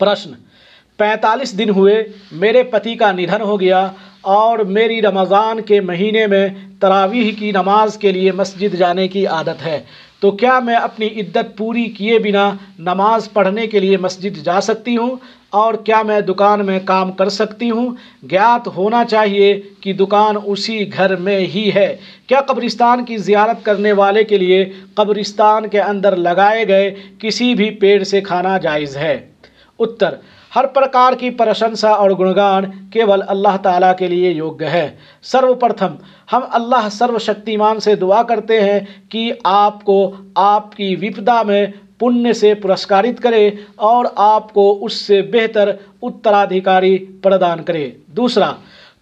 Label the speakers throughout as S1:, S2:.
S1: प्रश्न पैंतालीस दिन हुए मेरे पति का निधन हो गया और मेरी रमज़ान के महीने में तरावीह की नमाज के लिए मस्जिद जाने की आदत है तो क्या मैं अपनी इद्दत पूरी किए बिना नमाज पढ़ने के लिए मस्जिद जा सकती हूँ और क्या मैं दुकान में काम कर सकती हूँ ज्ञात होना चाहिए कि दुकान उसी घर में ही है क्या कब्रिस्तान की जियारत करने वाले के लिए कब्रिस्तान के अंदर लगाए गए किसी भी पेड़ से खाना जायज़ है उत्तर हर प्रकार की प्रशंसा और गुणगान केवल अल्लाह ताला के लिए योग्य है सर्वप्रथम हम अल्लाह सर्वशक्तिमान से दुआ करते हैं कि आपको आपकी विपदा में पुण्य से पुरस्कारित करे और आपको उससे बेहतर उत्तराधिकारी प्रदान करे दूसरा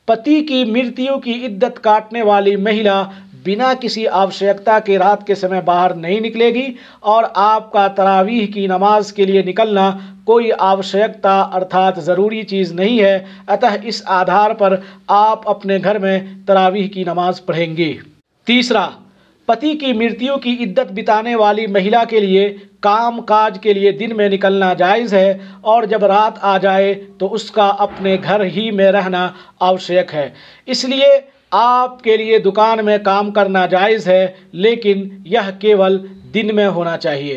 S1: पति की मृत्यु की इद्दत काटने वाली महिला बिना किसी आवश्यकता के रात के समय बाहर नहीं निकलेगी और आपका तरावीह की नमाज के लिए निकलना कोई आवश्यकता अर्थात ज़रूरी चीज़ नहीं है अतः इस आधार पर आप अपने घर में तरावीह की नमाज पढ़ेंगे तीसरा पति की मृत्यु की इद्दत बिताने वाली महिला के लिए काम काज के लिए दिन में निकलना जायज़ है और जब रात आ जाए तो उसका अपने घर ही में रहना आवश्यक है इसलिए आपके लिए दुकान में काम करना जायज़ है लेकिन यह केवल दिन में होना चाहिए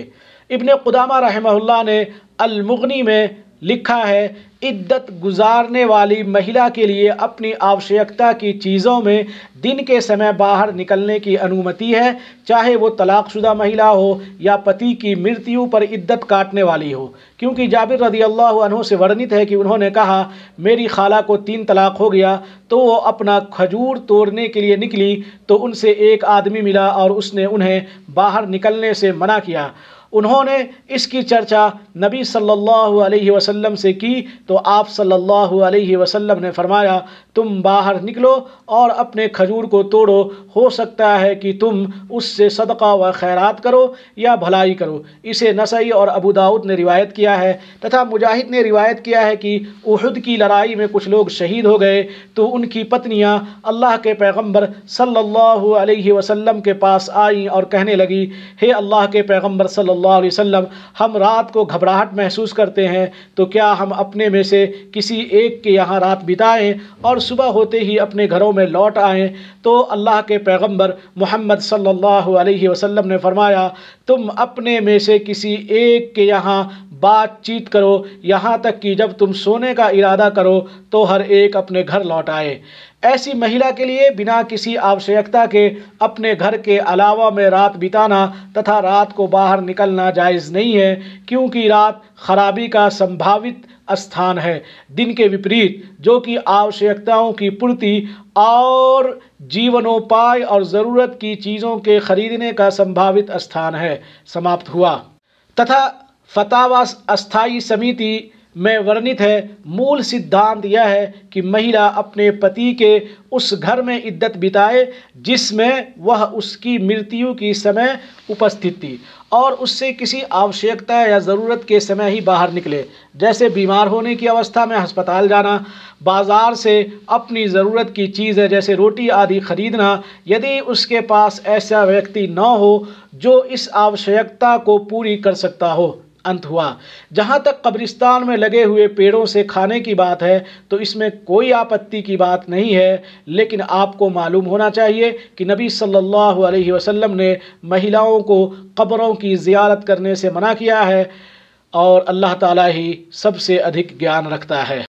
S1: इबन खुदामा रहमहुल्लाह ने अलमुगनी में लिखा है इद्दत गुजारने वाली महिला के लिए अपनी आवश्यकता की चीज़ों में दिन के समय बाहर निकलने की अनुमति है चाहे वो तलाकशुदा महिला हो या पति की मृत्यु पर इद्दत काटने वाली हो क्योंकि जाबिर रदी अल्लाह से वर्णित है कि उन्होंने कहा मेरी खाला को तीन तलाक हो गया तो वो अपना खजूर तोड़ने के लिए निकली तो उनसे एक आदमी मिला और उसने उन्हें बाहर निकलने से मना किया उन्होंने इसकी चर्चा नबी सल्लल्लाहु अलैहि वसल्लम से की तो आप सल्लल्लाहु अलैहि वसल्लम ने फरमाया तुम बाहर निकलो और अपने खजूर को तोड़ो हो सकता है कि तुम उससे सदका व खैरात करो या भलाई करो इसे नसई और अबू दाऊद ने रिवायत किया है तथा मुजाहिद ने रिवायत किया है कि उहद की लड़ाई में कुछ लोग शहीद हो गए तो उनकी पत्नियाँ अल्लाह के पैगम्बर सल्लल्लाहु अलैहि वसल्लम के पास आईं और कहने लगी हे अल्लाह के पैगम्बर सल्लल्लाहु सल्लल्लाहु अलैहि वसल्लम हम रात को घबराहट महसूस करते हैं तो क्या हम अपने में से किसी एक के यहाँ रात बिताएं और सुबह होते ही अपने घरों में लौट आएं तो अल्लाह के पैगम्बर मोहम्मद सल्लल्लाहु अलैहि वसल्लम ने फरमाया तुम अपने में से किसी एक के यहाँ बातचीत करो यहाँ तक कि जब तुम सोने का इरादा करो तो हर एक अपने घर लौट आए ऐसी महिला के लिए बिना किसी आवश्यकता के अपने घर के अलावा में रात बिताना तथा रात को बाहर निकलना जायज़ नहीं है क्योंकि रात खराबी का संभावित स्थान है दिन के विपरीत जो कि आवश्यकताओं की पूर्ति और जीवनोपाय और ज़रूरत की चीज़ों के खरीदने का संभावित स्थान है समाप्त हुआ तथा फतावा अस्थाई समिति में वर्णित है मूल सिद्धांत यह है कि महिला अपने पति के उस घर में इद्दत बिताए जिसमें वह उसकी मृत्यु की समय उपस्थित थी और उससे किसी आवश्यकता या ज़रूरत के समय ही बाहर निकले जैसे बीमार होने की अवस्था में अस्पताल जाना बाज़ार से अपनी ज़रूरत की चीज़ें जैसे रोटी आदि ख़रीदना यदि उसके पास ऐसा व्यक्ति न हो जो इस आवश्यकता को पूरी कर सकता हो अंत हुआ जहाँ तक कब्रिस्तान में लगे हुए पेड़ों से खाने की बात है तो इसमें कोई आपत्ति की बात नहीं है लेकिन आपको मालूम होना चाहिए कि नबी सल्लल्लाहु अलैहि वसल्लम ने महिलाओं को कब्रों की ज़ियारत करने से मना किया है और अल्लाह ताला ही सबसे अधिक ज्ञान रखता है